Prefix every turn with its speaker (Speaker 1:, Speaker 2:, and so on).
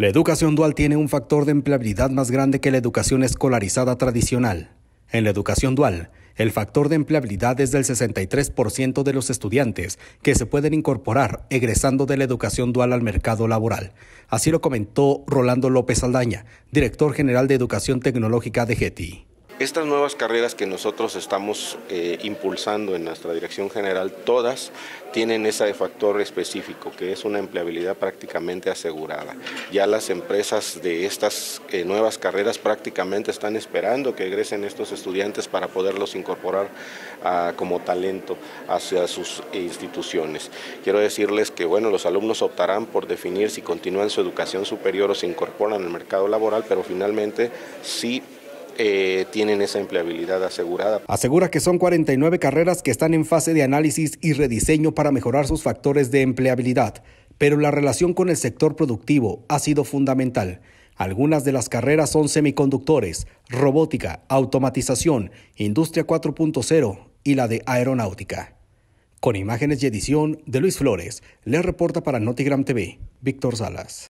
Speaker 1: La educación dual tiene un factor de empleabilidad más grande que la educación escolarizada tradicional. En la educación dual, el factor de empleabilidad es del 63% de los estudiantes que se pueden incorporar egresando de la educación dual al mercado laboral. Así lo comentó Rolando López Aldaña, director general de Educación Tecnológica de GETI.
Speaker 2: Estas nuevas carreras que nosotros estamos eh, impulsando en nuestra dirección general, todas tienen ese factor específico, que es una empleabilidad prácticamente asegurada. Ya las empresas de estas eh, nuevas carreras prácticamente están esperando que egresen estos estudiantes para poderlos incorporar ah, como talento hacia sus instituciones. Quiero decirles que bueno, los alumnos optarán por definir si continúan su educación superior o se incorporan al mercado laboral, pero finalmente sí eh, tienen esa empleabilidad asegurada.
Speaker 1: Asegura que son 49 carreras que están en fase de análisis y rediseño para mejorar sus factores de empleabilidad, pero la relación con el sector productivo ha sido fundamental. Algunas de las carreras son semiconductores, robótica, automatización, industria 4.0 y la de aeronáutica. Con imágenes y edición de Luis Flores, le reporta para Notigram TV, Víctor Salas.